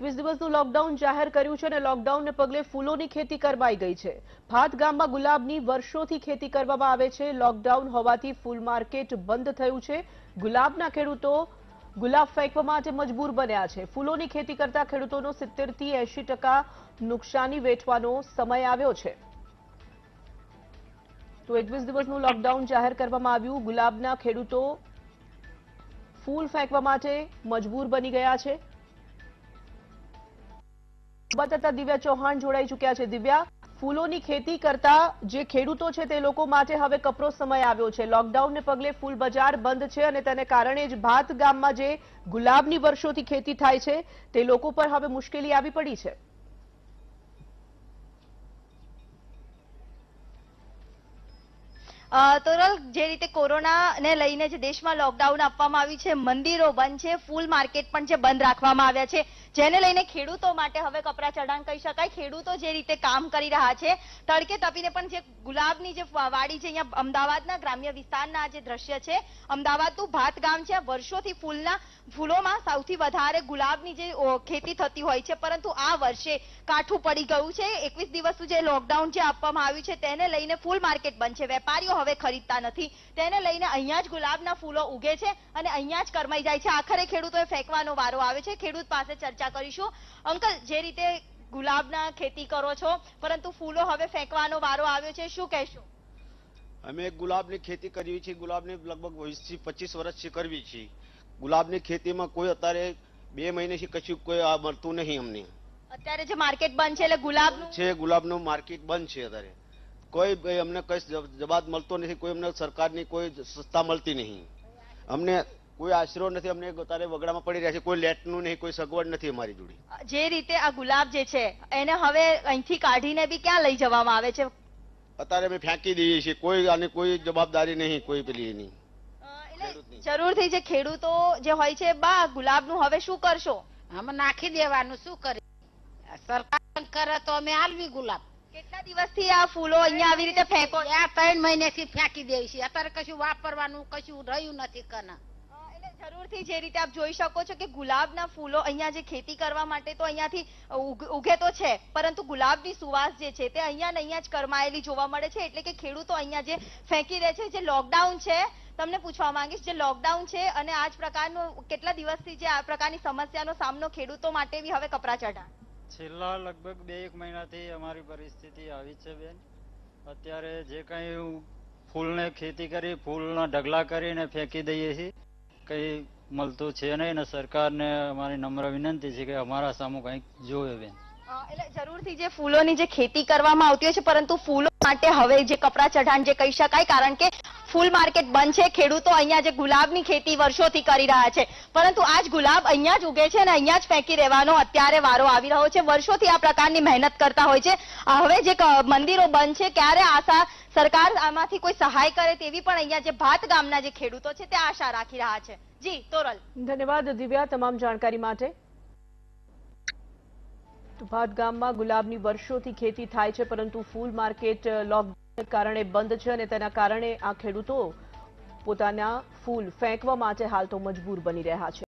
એકવીસ દિવસનું લોકડાઉન જાહેર કર્યું છે અને લોકડાઉનને પગલે ફૂલોની ખેતી કરવાઈ ગઈ છે ભાત ગામમાં ગુલાબની વર્ષોથી ખેતી કરવામાં આવે છે લોકડાઉન હોવાથી ફૂલ માર્કેટ બંધ થયું છે ગુલાબના ખેડૂતો ગુલાબ ફેંકવા માટે મજબૂર બન્યા છે ફૂલોની ખેતી કરતા ખેડૂતોનો સિત્તેરથી એંશી ટકા નુકસાની વેઠવાનો સમય આવ્યો છે તો એકવીસ દિવસનું લોકડાઉન જાહેર કરવામાં આવ્યું ગુલાબના ખેડૂતો ફૂલ ફેંકવા માટે મજબૂર બની ગયા છે બતાતા દિવ્યા ચૌહાણ જોડાઈ ચૂક્યા છે દિવ્યા ફૂલોની ખેતી કરતા જે ખેડૂતો છે તે લોકો માટે હવે કપરો સમય આવ્યો છે લોકડાઉનને પગલે ફૂલ બજાર બંધ છે અને તેને કારણે જ ભાત ગામમાં જે ગુલાબની વર્ષોથી ખેતી થાય છે તે લોકો પર હવે મુશ્કેલી આવી પડી છે તોરલ જે રીતે કોરોના ને લઈને જે દેશમાં લોકડાઉન આપવામાં આવ્યું છે મંદિરો બંધ છે ફૂલ માર્કેટ પણ છે બંધ રાખવામાં આવ્યા છે જેને લઈને ખેડૂતો માટે હવે કપરા ચઢાણ કહી શકાય ખેડૂતો જે રીતે કામ કરી રહ્યા છે તડકે તપીને પણ જે ગુલાબની જે વાડી છે અહીંયા અમદાવાદના ગ્રામ્ય વિસ્તારના જે દ્રશ્ય છે અમદાવાદનું ભાત ગામ છે વર્ષોથી ફૂલના ફૂલોમાં સૌથી વધારે ગુલાબની જે ખેતી થતી હોય છે પરંતુ આ વર્ષે કાઠું પડી ગયું છે એકવીસ દિવસનું જે લોકડાઉન જે આપવામાં આવ્યું છે તેને લઈને ફૂલ માર્કેટ બંધ છે વેપારીઓ હવે ખરીદતા નથી તેને લઈને અહીંયા જ ગુલાબના ફૂલો ઉગે છે અને અહીંયા જ કરમાઈ જાય છે આખરે ખેડૂતોએ ફેંકવાનો વારો આવે છે ખેડૂત પાસે ચર્ચા કરીશું અંકલ જે રીતે ગુલાબના ખેતી કરો છો પરંતુ ફૂલો હવે ફેંકવાનો વારો આવ્યો છે શું કહેશો અમે ગુલાબની ખેતી કરવી છે ગુલાબની લગભગ વીસથી પચીસ વર્ષથી કરવી છે ગુલાબની ખેતીમાં કોઈ અત્યારે બે મહિનેથી કશું કોઈ મળતું નહીં અમને અત્યારે જે માર્કેટ બંધ છે એટલે ગુલાબ છે ગુલાબનું માર્કેટ બંધ છે અત્યારે કોઈ અમને કઈ જવાબ મળતો નથી કોઈ અમને સરકારની કોઈ સસ્તા મળતી નહીં અમને કોઈ આશરો નથી અમને તારે વગડામાં પડી રહ્યા છે કોઈ લેટનું નહીં કોઈ સગવડ નથી અમારી જોડે જે રીતે આ ગુલાબ જે છે એને હવે અહીંથી કાઢીને બી ક્યાં લઈ જવામાં આવે છે અત્યારે અમે ફેંકી દઈએ છીએ કોઈ આની કોઈ જવાબદારી નહીં કોઈ પેલી નહીં જરૂરથી જે ખેડૂતો જે હોય છે બા ગુલાબનું હવે શું કરશો આમાં નાખી દેવાનું શું કરી સરકાર કરે તો અમે આલવી ગુલાબ કેટલા દિવસથી આ ફૂલો અહીંયા આવી રીતે ફેંકો આ ત્રણ મહિનેથી ફેંકી દેવી છે અત્યારે કશું વાપરવાનું કશું રહ્યું નથી કના જરૂરથી જે રીતે આપ જોઈ શકો છો કે ગુલાબના ફૂલો અહીંયા જે ખેતી કરવા માટે તો અહીંયાથી ઉગે તો છે પરંતુ ગુલાબની સુવાસ જે છે તે અહીંયા ને અહીંયા જ કરમાયેલી જોવા મળે છે એટલે કે ખેડૂતો અહીંયા જે ફેંકી દે છે જે લોકડાઉન છે તમને પૂછવા માંગીશ જે લોકડાઉન છે અને આ જ પ્રકારનો કેટલા દિવસથી જે આ પ્રકારની સમસ્યાનો સામનો ખેડૂતો માટે બી હવે કપરા ચઢા છેલ્લા લગભગ બે એક મહિનાથી અમારી પરિસ્થિતિ આવી છે બેન અત્યારે જે કાંઈ ફૂલને ખેતી કરી ફૂલના ઢગલા કરીને ફેંકી દઈએ છીએ કંઈ મળતું છે નહીં ને સરકારને અમારી નમ્ર વિનંતી છે કે અમારા સામું કંઈક જોવે બેન એટલે જરૂરથી જે ફૂલોની જે ખેતી કરવામાં આવતી હોય છે પરંતુ ફૂલો માટે હવે જે કપરા ચઢાણ જે કહી શકાય કારણ કે ફૂલ માર્કેટ બંધ છે ખેડૂતો અહીંયા જે ગુલાબની ખેતી વર્ષોથી કરી રહ્યા છે પરંતુ આજ ગુલાબ અહીંયા જ ઉગે છે અને અહીંયા જ ફેંકી રહેવાનો અત્યારે વારો આવી રહ્યો છે વર્ષોથી આ પ્રકારની મહેનત કરતા હોય છે હવે જે મંદિરો બંધ છે ક્યારે આશા સરકાર આમાંથી કોઈ સહાય કરે તેવી પણ અહીંયા જે ભાત ગામના જે ખેડૂતો છે તે આશા રાખી રહ્યા છે જી તોરલ ધન્યવાદ દિવ્યા તમામ જાણકારી માટે ભાટ ગામમાં ગુલાબની વર્ષોથી ખેતી થાય છે પરંતુ ફૂલ માર્કેટ લોકડાઉનને કારણે બંધ છે અને તેના કારણે આ ખેડૂતો પોતાના ફૂલ ફેંકવા માટે હાલ તો મજબૂર બની રહ્યા છે